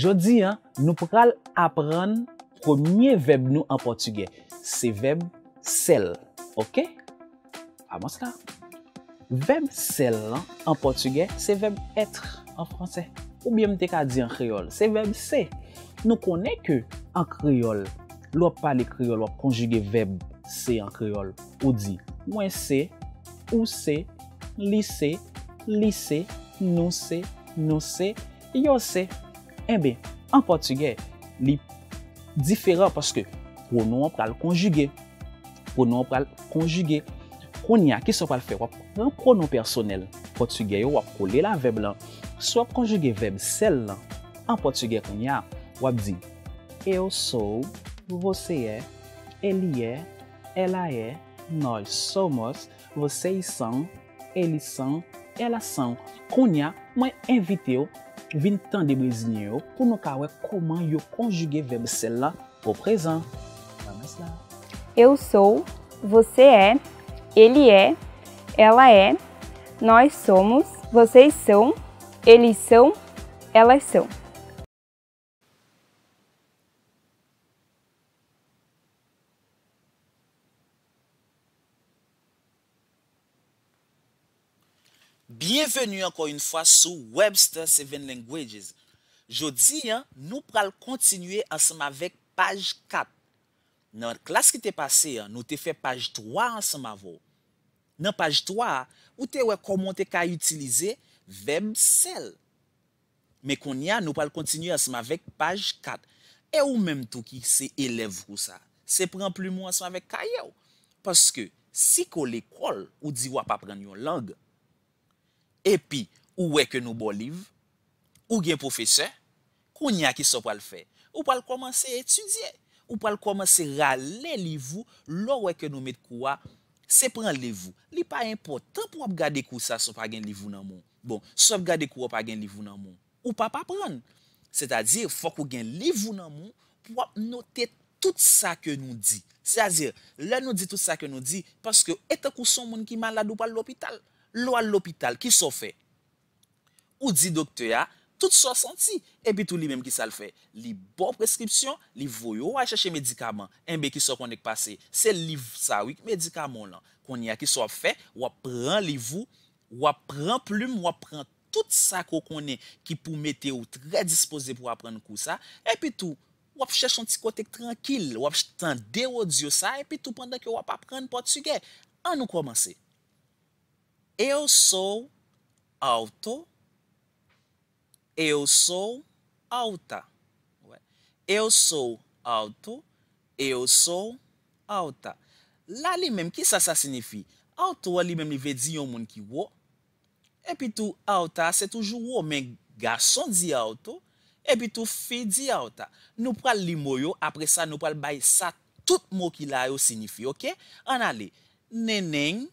Jodi, nou pral apren premier veb nou an Portugè. Se veb sel. Ok? Amos la. Veb sel an Portugè, se veb etre an Fransè. Ou biye mte ka di an Kriol. Se veb se. Nou kone ke an Kriol, lop pale Kriol, lop konjuge veb se an Kriol. Ou di mwen se, ou se, li se, Eh li se, nou se, nou se, yo se. Enbe, an portugè, li diferan paske pronou an pral konjuge. Pronou an pral konjuge. Konja, ki se pral fe wap, an pronou personel. Portugè yo wap kole la veb lan. Se wap konjuge veb sel lan, an portugè konja, wap di. E yo sou, voseye, elye, elaye, nol somos, voseyisan, elisan. relação konya mwen evite yo vin tan de brezine yo pou nou ka wè koman yo konjuge verbe sel la au Eu sou, você é, ele é, ela é, nós somos, vocês são, eles são, elas são. Bienvenu anko yon fwa sou Webster 7 Languages. Jodi, nou pral kontinuye ansema vek paj 4. Nan klas ki te pase, nou te fe paj 3 ansema vo. Nan paj 3, ou te wek komon te ka yotilize, vem sel. Me kon ya, nou pral kontinuye ansema vek paj 4. E ou menm tou ki se elev kou sa. Se pren plou moun ansema vek kay yo. Paske, si ko le kol, ou di wap apren yon langa, Epi, ou weke nou bo liv, ou gen profeseur, koun ya ki so pal fe. Ou pal komanse etudye, ou pal komanse rale livou, lo weke nou met kouwa, se pran livou. Li pa impotant pou ap gade kou sa so pa gen livou nan moun. Bon, so pa gade kou sa so pa gen livou nan moun. Ou pa pa pran. Se ta di, fok ou gen livou nan moun, pou ap note tout sa ke nou di. Se ta di, la nou di tout sa ke nou di, paske etakou son moun ki malad ou pal l'opital. Lo al l'opital, ki so fe. Ou di doktor ya, ah, tout so senti. E pi tou li menm ki sal fe. Li bon preskripsyon, li voyo, waj chache medikaman. Eh Enbe ki so konen k pase. Se li sa wik medikaman lan, konen ya ki so fe, wap pran li vou, wap pran plume, wap pran tout sa konen ki pou mete ou tre dispose pou wap pran kousa. E pi tou, wap chache an ti kotek trankil, wap chache an deo diyo sa, e pi tou pandan ki wap pran portugè. An nou komanse. Eyo sou aoutou, eyo sou aouta. Eyo sou aoutou, eyo sou aouta. La li mem, ki sa sa sinifi? Aoutou a li mem li ve di yon moun ki wou. Epi tou aouta, se toujou wou men gason di aoutou. Epi tou fi di aouta. Nou pral li mou yo, apre sa nou pral bay sa tout mou ki la yo sinifi. Ok? Ana li. Neneng.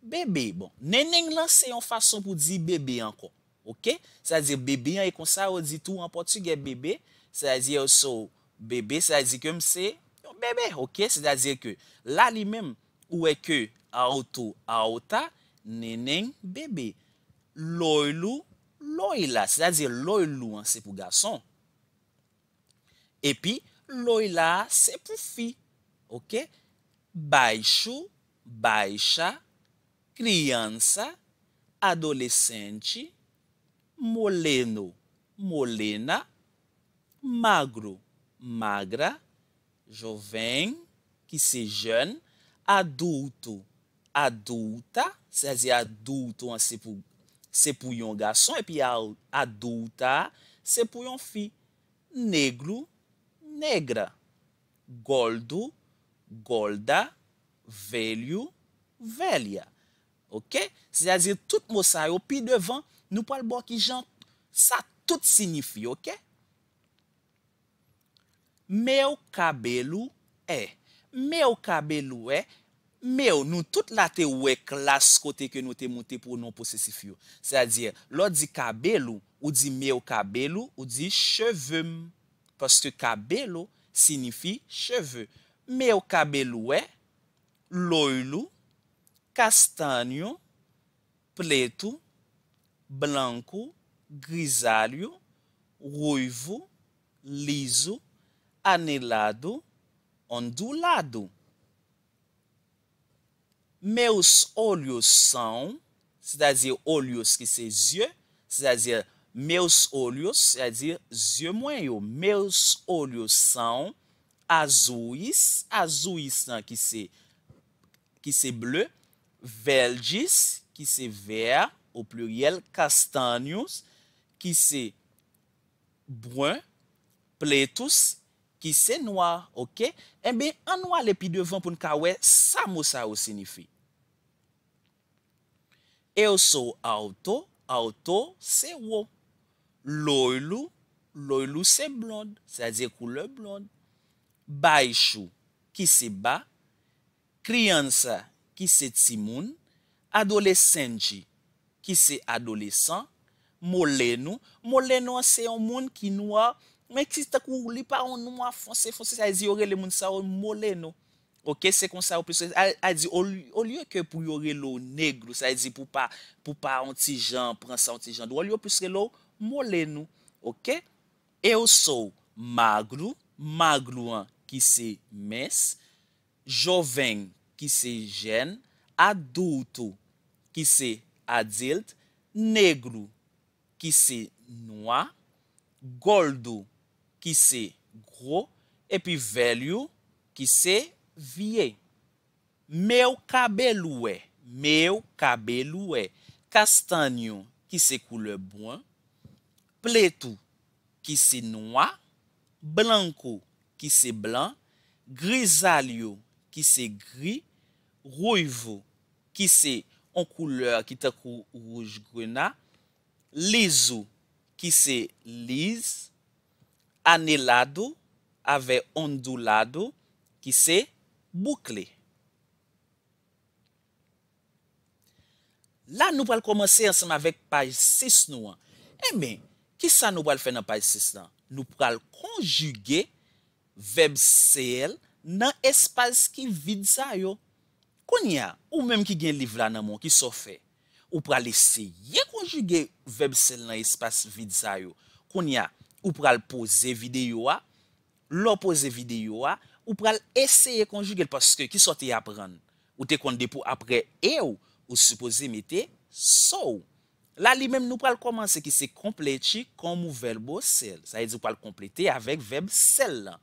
Bebe, bon. Neneng lan se yon fason pou di bebe ankon. Ok? Se a zi bebe yon e konsa ou di tou an portugye bebe. Se a zi ou sou bebe, se a zi kem se, yon bebe. Ok? Se a zi ke la li mem ou e ke aoutou, aouta, neneng, bebe. Loilou, loila. Se a zi loilou an, se pou gason. E pi, loila, se pou fi. Ok? Baishou, baisha, baisha. criança, adolescente, moleno, molena, magro, magra, jovem, que se jeune, adulto, adulta, c'est-à-dire adulto, se pour um garçom e adulta, se pour um filho, Negro, negra. Goldo, golda, velho, velha. Ok, se a di tout mou eh, sa eh, yo, pi devan, nou pal bò ki jant, sa tout signifi, ok? Mèou kabelou e, mèou kabelou e, mèou, nou tout la te wek las kote ke nou te mouti pou nou posesi fiyo. Se a di, lò di kabelou, ou di mèou kabelou, ou di cheve, poste kabelou signifi cheve. Mèou kabelou e, lòy lòy. castanho, preto, branco, grisalho, ruivo, liso, anelado, ondulado. Meus olhos são, c'est-à-dire olhos que c'est yeux, c'est-à-dire meus olhos, c'est-à-dire yeux moyens. Meus olhos são azuis, azuis que são que c'est bleu, veljis, ki se ver, ou pluyel, kastanyous, ki se bouen, pletus, ki se noua, ok? Eh Enbe, an noua le pi devan pou nka wey, sa mou sa ou sinifi. E ou sou auto, auto, se ou. Loilou, loilou se blon, sa ze koule blon. Baishou, ki se ba, krianca, ki se timoun, adolesenji, ki se adolesan, molenou, molenou an se yon moun ki nou a, men ki se takou li pa an nou mou a fonsen fonsen, sa yi zi yore le moun sa ou molenou, ok, se konsa ou piso, sa yi zi, ou liyo ke pou yore lou negro, sa yi zi pou pa, pou pa an ti jan, pren sa an ti jan, ou liyo piso ke lou molenou, ok, e ou sou magrou, magrou an ki se mes, joveng, ki se jen, adoutou, ki se adilt, negrou, ki se noua, goldou, ki se gro, epi velyou, ki se vie. Meou kabelouè, meou kabelouè, kastanyou, ki se koule bouan, plétou, ki se noua, blankou, ki se blan, grizalyou, ki se gri, Rouyvou, ki se on kouleur ki te kou rouj gwenna. Lizou, ki se liz. Aneladou, ave ondouladou, ki se boukle. La nou pal komanse ansenman vek paj 6 nou an. Emen, ki sa nou pal fe nan paj 6 nan? Nou pal konjuge veb sel nan espaz ki vid sa yo. Koun ya, ou menm ki gen liv la nan moun ki so fe, ou pral eseye konjuge veb sel nan espas vidza yo. Koun ya, ou pral pose videyo a, lo pose videyo a, ou pral eseye konjuge, paske ki so te apren, ou te konde pou apre e ou, ou se pose mete sou. La li menm nou pral komanse ki se kompleti konmou verbo sel. Sa e di pral kompleti avèk veb sel lan.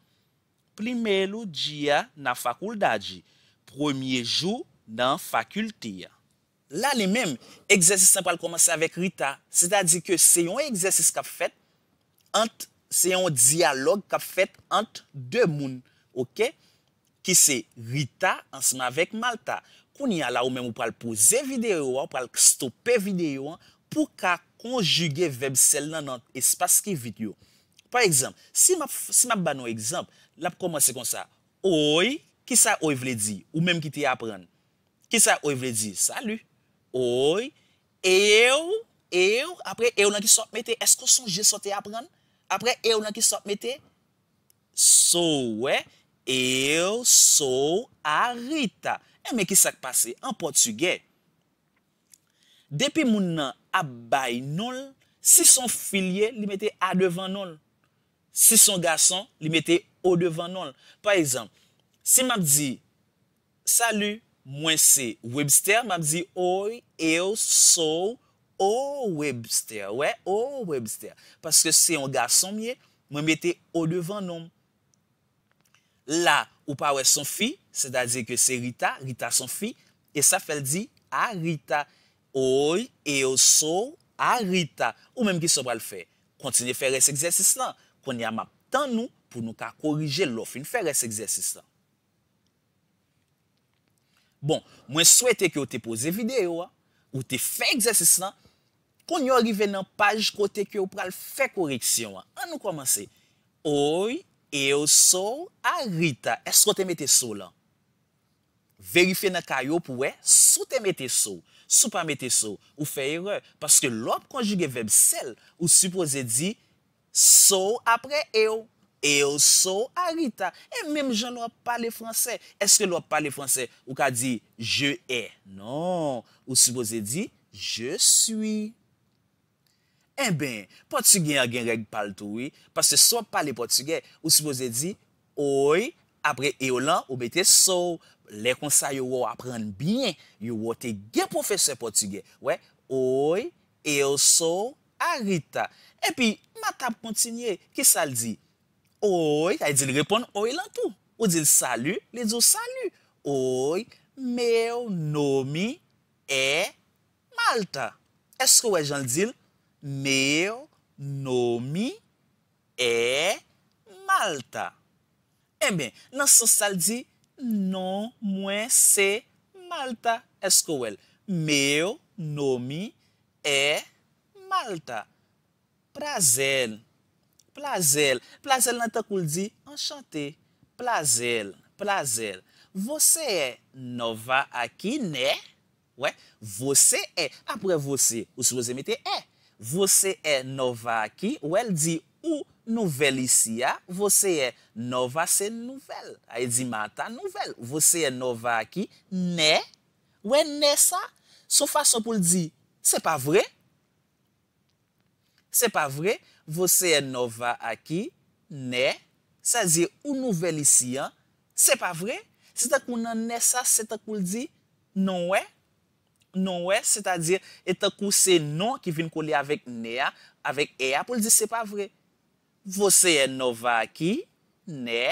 Plimè lou diya nan fakoul dadji. Premye jou dan fakulti ya. La li mem, egzesis sa pral komanse avèk rita. Se ta di ke se yon egzesis ka fet, se yon diyalog ka fet ant de moun. Ok? Ki se rita ansman avèk malta. Kouni ya la ou mem ou pral pose videyo, ou pral stoppe videyo, pou ka konjuge veb sel nan ant espas ki vit yo. Par egzamp, si ma ban ou egzamp, la pral komanse kon sa, oi, Ki sa ou y vle di? Ou menm ki ti apren? Ki sa ou y vle di? Salü. E ou. Eyo. Eyo. Apre, eyo lan ki sot mette. Esko sou je sot te apren? Apre, eyo lan ki sot mette. Sowè. Eyo. Sow. Arita. E, e menm ki sak pase? An potugè. Depi moun nan abay nol, si son filye li mette a devan nol. Si son gason li mette o devan nol. Par exemple, Si m ap di, salu, mwen se Webster, m ap di, oy, eyo, sou, o, Webster, we, o, Webster. Paske se yon ga son miye, mwen mette o devan nom. La, ou pa we son fi, se da di ke se Rita, Rita son fi, e sa fel di, a, Rita, oy, eyo, sou, a, Rita. Ou menm ki sou pral fe, kontine fere se egzersis lan, konye a map tan nou pou nou ka korije lo fin fere se egzersis lan. Bon, mwen souwete ki ou te pose videyo, ou te fe egzasesan, kon yo arrive nan paj kote ki ou pral fe koreksyon. An nou komanse, oy, eyo sou, arita, esko te mete sou lan? Verife nan kayo pou we, sou te mete sou, sou pa mete sou, ou fe ere, ou fe ere, paske lop konjige veb sel, ou suppose di, sou apre eyo. Eyo sou Arita. E mèm jan lò pale fransè. Eske lò pale fransè? Ou ka di, je e? Non. Ou sipoze di, je sui. E ben, portugè a gen reg pal toui. Pase sou pale portugè. Ou sipoze di, oi. Apre eyo lan, ou bete sou. Lè konsa yo wò apren bien. Yo wote gen profese portugè. Ou eyo sou Arita. E pi, mat ap kontinye. Ki sa l di? Oi, aí ele responde, oi lá Ou diz salut, ele diz salut. Oi, meu nome é Malta. É Est-ce que Jean dit meu nome é Malta? Eh bem, nan sens sa di, non mwen se Malta. Est-ce é que meu nome é Malta. Prazer. Plazèl, plazèl nan te kou l di, enchantè. Plazèl, plazèl. Vose e Nova a ki ne? Ouè, vose e. Apre vose, ou se rozemite e. Vose e Nova a ki, ouè l di, ou nouvel isi a. Vose e Nova se nouvel. A e di mata nouvel. Vose e Nova a ki ne? Ouè, ne sa? Sou fason pou l di, se pa vre? Se pa vre? Se pa vre? Voseye nova aki, ne, sa zi ou nouvel isi an, se pa vre? Se ta kou nan ne sa, se ta kou l di, non we? Non we, se ta dir, e ta kou se non ki vin kou li avek ne a, avek e a, pou l di se pa vre? Voseye nova aki, ne,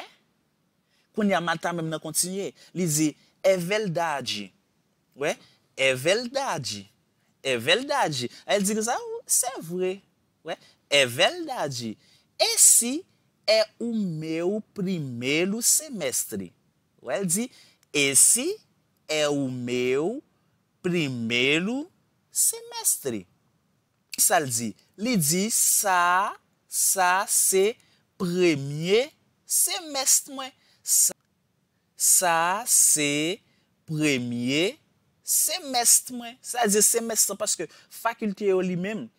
kou ni a mantan mem nan kontinye, li zi, e vel daji, we? E vel daji, e vel daji, a yel diri za ou, se vre, we? é verdade. Esse é o meu primeiro semestre. Ele diz, esse é o meu primeiro semestre. Ça le dit. Ele diz, sa sa c'est premier semestre. sa sa c'est premier semestre. Ça veut semestre parce que faculté au lui-même,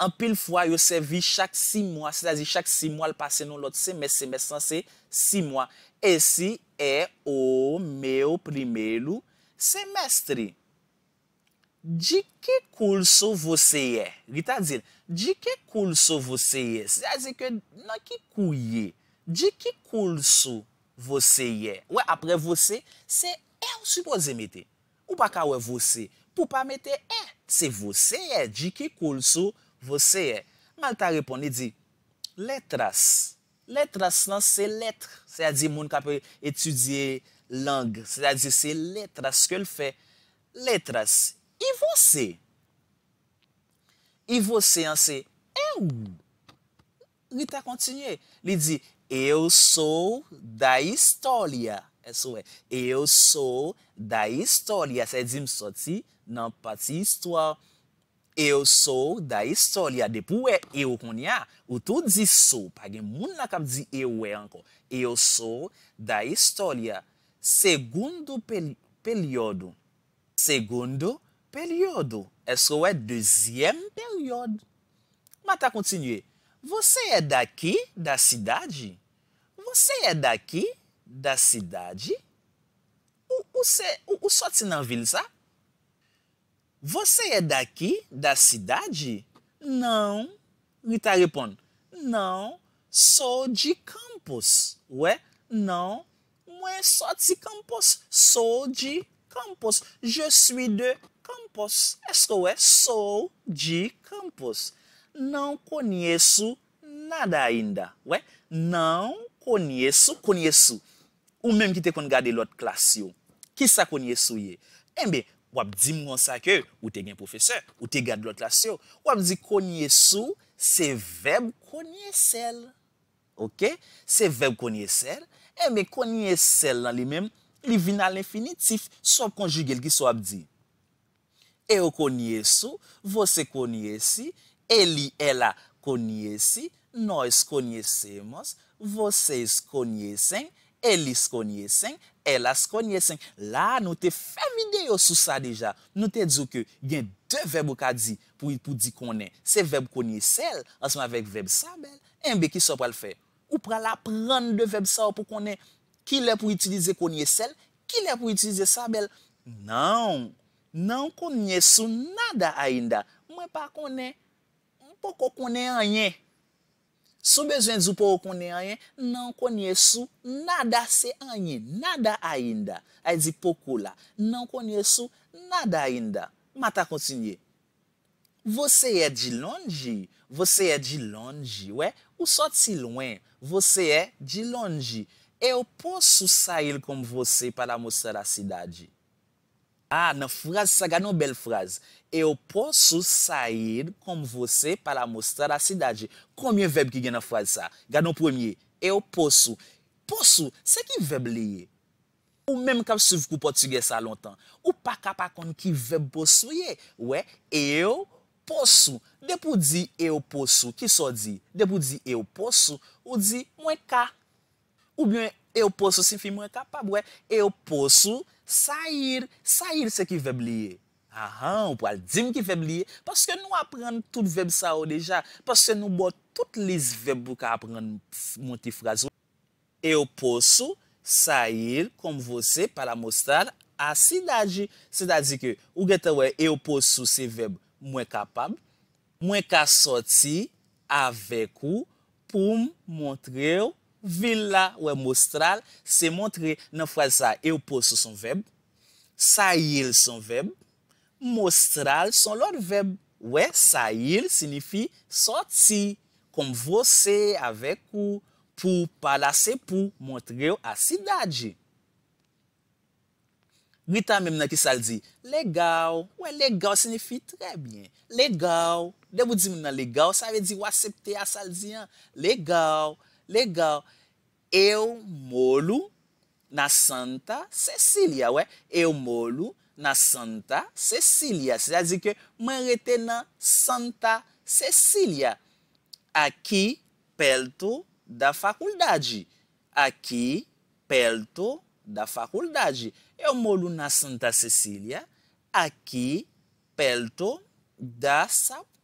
An pil fwa yo sevi chak si mwa. Se la zi chak si mwa al pase nou lot semest, semestran se si mwa. E si e o me o prime lou semestri. Di ke koulso voseye. Gita zil. Di ke koulso voseye. Se la zi ke nan ki kouye. Di ke koulso voseye. Ou e apre vose. Se e ou supo ze mete. Ou baka ou e vose. Po pa mete e. Se voseye. Di ke koulso voseye. Voseye, mal ta repon, li di, letras. Letras lan se letre, se a di moun ka pe etudye lang, se a di se letras ke l fe. Letras, i vose. I vose an se, e ou, li ta kontinye. Li di, e ou sou da istorya. E sou e, e ou sou da istorya. Se a di m soti nan pati istorya. Eyo sou da istorya. Depou eyo e kon ya, ou tou dizi sou. Page moun la kap dizi eyo we anko. Eyo sou da istorya. Segundo peliyodo. Segundo peliyodo. Eso e deuxième peliyodo. Mata kontinuye. Vose e daki da cidade? Vose e daki da cidade? Ou sou ati nan vil sa? Você é daqui, da cidade? Não. Rita responde: tá Não, sou de Campos. Ué? Não, moi é sou de Campos. Sou de Campos. Je suis de Campos. Est-ce que é? Sou de Campos. Não conheço nada ainda. Ué? Não conheço, conheço. O mesmo que te kon gade lot klas yo. Ki sa konye souye? É. Enbe, Wap di mwen sa ke, ou te gen profeseur, ou te gade lot la se yo. Wap di konye sou, se veb konye sel. Ok? Se veb konye sel, e me konye sel nan li men, li vi nan l'infinitif, sop konjigel ki sop di. E yo konye sou, vose konye si, eli ela konye si, noy skonye semos, vose skonye senk, Eli se konye sen, ela se konye sen. La nou te fe videyo sou sa deja. Nou te djou ke gen de veb ou ka di pou di konen. Se veb konye sel, ansman vek veb sa bel, enbe ki so pral fe. Ou pral apren de veb sa ou pou konen. Ki le pou itilize konye sel, ki le pou itilize sa bel. Nan, nan konye sou nada ainda. Mwen pa konen, mwen pou konen anyen. Sou bezwen zou o konen não nan nada se anyen, nada ainda. Aí diz não conheço nada ainda. Mata tá continue. Você é de longe, você é de longe, ué? O só de longe. você é de longe. Eu posso sair com você para mostrar a cidade. Ah, nan frase sa gade nou bel frase. Eu posso sair kom vose para mostra la cidade. Komiye veb ki gen nan frase sa? Gade nou premye. Eu posso. Posso, se ki veb liye? Ou menm kap siv kou portugese a lontan? Ou pa kap akon ki veb posso ye? Ou e, eu posso. Depo di eu posso, ki so di? Depo di eu posso, ou di mwen ka. Ou byen, eu posso si fi mwen kapab. Ou e, eu posso... Sa ir, sa ir se ki veb liye. Ahan, ou pou al di m ki veb liye. Paske nou apren tout veb sa ou deja. Paske nou bo tout lis veb pou ka apren moun ti frazou. Eu posou sa ir konm vose para mostar a sidaji. Se da di ke, ou gete we, eu posou se veb mwen kapab. Mwen ka soti avek ou pou m montre ou. Villa, ouè, mostral, se montre nan fwa sa eu poso son veb. Sayil son veb. Mostral son lor veb. Ouè, sayil sinifi sotsi. Kom vose avek ou pou palase pou montre ou a sidadji. Gwita men mena ki saldi. Legao. Ouè, legao sinifi trebyen. Legao. Debo di mena legao, sa ve di wasepte a saldi. Legao. legal. Eu molo na Santa Cecília, ué? Eu molo na Santa Cecília. C'est-à-dire que m'arrêter na Santa Cecília, aqui perto da faculdade. Aqui perto da faculdade. Eu moro na Santa Cecília, aqui perto da,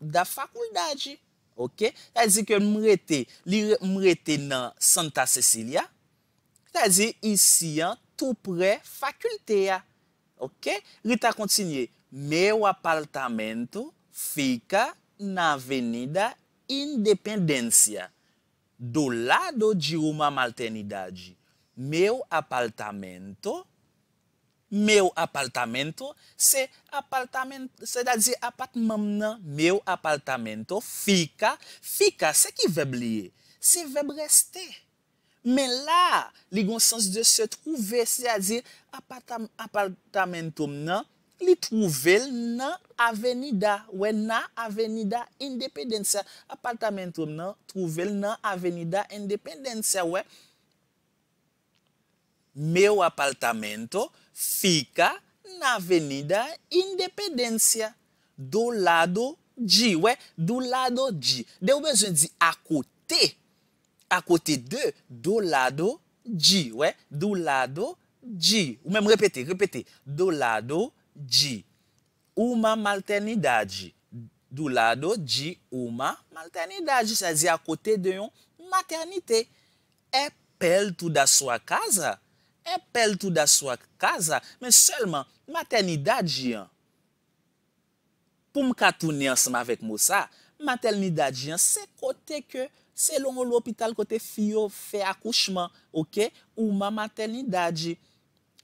da faculdade. Ok, ta zi ke mwete, li mwete nan Santa Cecilia. Ta zi, isi an tou pre fakültea. Ok, li ta kontinye, mèw apaltamento fika nan venida independensya. Do lado di ouman maltenidade, mèw apaltamento fika. Me ou apartamento, se apatmen... Se da di apatmen nan me ou apartamento, fika. Fika, se ki vebleye? Se vebleyeste. Men la, li gonsans de se trouve. Se da di apatmen... Aparmentoum nan, li trouve nan avenida. Ouè, nan avenida independensia. Aparmentoum nan, trouve nan avenida independensia. Ouè, me ou apartamento... Fika na venida indepedensya. Do lado di. Do lado di. De ou bezon di akote. Akote de. Do lado di. Do lado di. Ou men repete. Do lado di. Uma maltenidadi. Do lado di. Uma maltenidadi. Akote de yon maternite. E pel tou da swa kaza. E pel tou da sou a kaza, men selman, mater ni dadji an. Poum ka tou ni ansama vek mou sa, mater ni dadji an, se kote ke, se lon ou l'opital kote fiyo fe akouchman, ok, ou man mater ni dadji.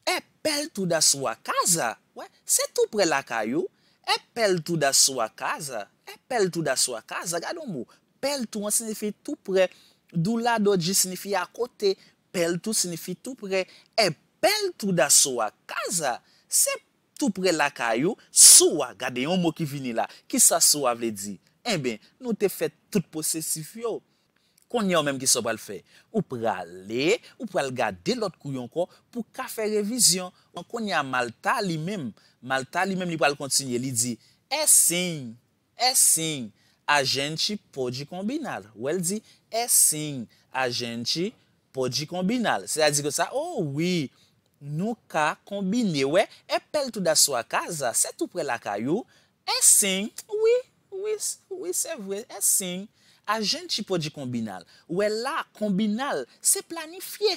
E pel tou da sou a kaza, we, se tou pre la kayou, e pel tou da sou a kaza, e pel tou da sou a kaza, gado mou, pel tou an sinifi tou pre, dou la doji sinifi a kote, Peltou sinifi tout prè. E peltou da sou a kaza. Se tout prè la kajou, sou a gade yon mou ki vini la. Ki sa sou a vle di? E ben, nou te fè tout posesif yo. Kon yon mèm ki sa pral fè. Ou pral lè, ou pral gade lòt kou yon kon pou ka fè revizyon. Kon yon malta li mèm. Malta li mèm li pral kontinye. Li di, e sin, e sin, a jen chi po di kombinal. Ou el di, e sin, a jen chi kombinal. Po di kombinal. Se la di ko sa, oh, oui, nou ka kombine, wè, e pel tou da sou a kaza, se tou pre la kayou, e sing, oui, oui, oui, se vwè, e sing, a jenti po di kombinal. Wè, la, kombinal, se planifiye.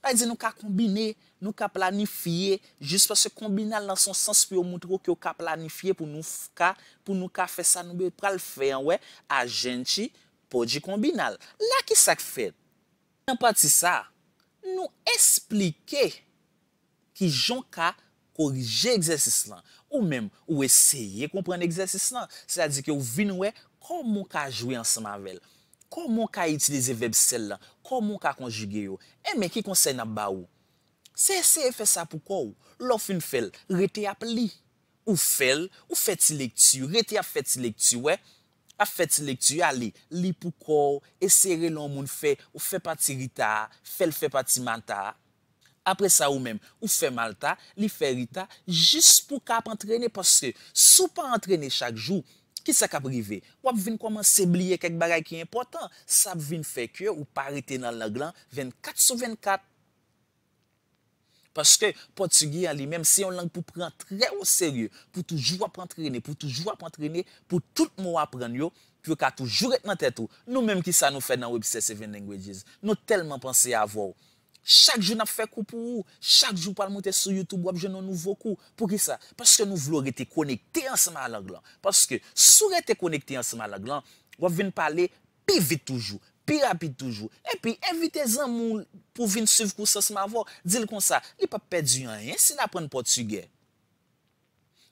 A di se nou ka kombine, nou ka planifiye, jist pa se kombinal nan son sens pou yo moutro ki yo ka planifiye pou nou ka, pou nou ka fè sa nou be pral fè, wè, a jenti po di kombinal. La ki sa k fèt? En pati sa, nou esplike ki jon ka korije egzersis lan. Ou menm, ou eseye kompren egzersis lan. Se la di ke ou vin wey, komon ka jwe ansama vel. Koman ka itileze veb sel lan. Koman ka konjuge yo. E men ki konsey nan ba ou. Se eseye fe sa pou kou, lo fin fel, rete ap li. Ou fel, ou feti lektu, rete ap feti lektu wey. A fèt lektu ya li, li pou kou, esere loun moun fè, ou fè pati rita, fè l fè pati manta. Apre sa ou mèm, ou fè malta, li fè rita, jis pou kap antrene paske. Sou pa antrene chak jou, ki sa kap rive? Ou ap vin koman sebliye kek baray ki important, sa ap vin fè kyou ou parite nan laglan 24 sou 24. Paske potugye an li, mèm se yon lang pou pran trè ou sèrye, pou toujou ap pran trène, pou toujou ap pran trène, pou tout mou ap pran yo, pyo ka toujou ret nan tè tou, nou mèm ki sa nou fè nan Web 7 Languages, nou telman pansè avò. Chak joun ap fè kou pou ou, chak joun pal moutè sou YouTube, wap joun an nou vò kou, pou ki sa? Paske nou vlore te konekte ansman la glan, paske sou re te konekte ansman la glan, wap vin pale pi vit toujou. Pi rapi toujou. E pi, evite zan moun pou vin souf kousa se ma vò. Dile kon sa, li pa pedi yon yon si la pren portugè.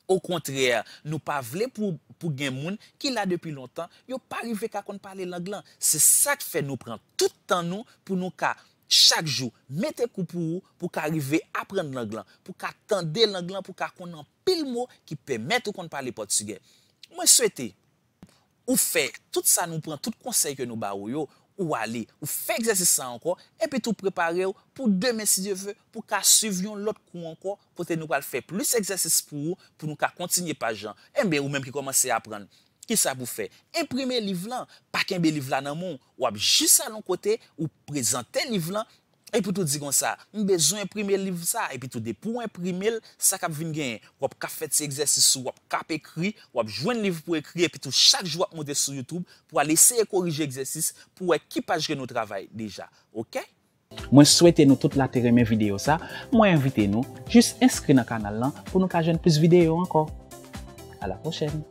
Ou kontrè, nou pa vle pou gen moun ki la depi lontan, yo pa rive kakon pale langlan. Se sa ki fè nou pran tout tan nou, pou nou ka chak jou mette koupou pou ka rive apren langlan. Po ka tende langlan, pou ka kon an pil moun ki pè mette kon pale portugè. Mwen souwete, ou fè tout sa nou pran, tout konsey ke nou ba ou yo, Ou alè, ou fè egzèsis sa anko, e pè tou prepare ou pou demè si diè vè, pou ka suivyon lot kou anko, kote nou kal fè plus egzèsis pou eh ou, pou nou ka kontinye pa jan. E mbe ou mèm ki komanse apren, ki sa pou fè? Imprime livlan, pak enbe livlan nan moun, ou ap jis sa lon kote, ou prezante livlan, Epi tou digon sa, mbezoun imprimil liv sa, epi tou depou imprimil, sa kap vin gen, wap kap fet se eksersis, wap kap ekri, wap jwen liv pou ekri, epi tou chak jwa konde sou YouTube pou aleseye korije eksersis pou ekipajre nou travay deja, oke? Mwen souwete nou tout la teri men video sa, mwen invite nou, jist inskri nan kanal lan pou nou kajen plus video anko. A la pochene!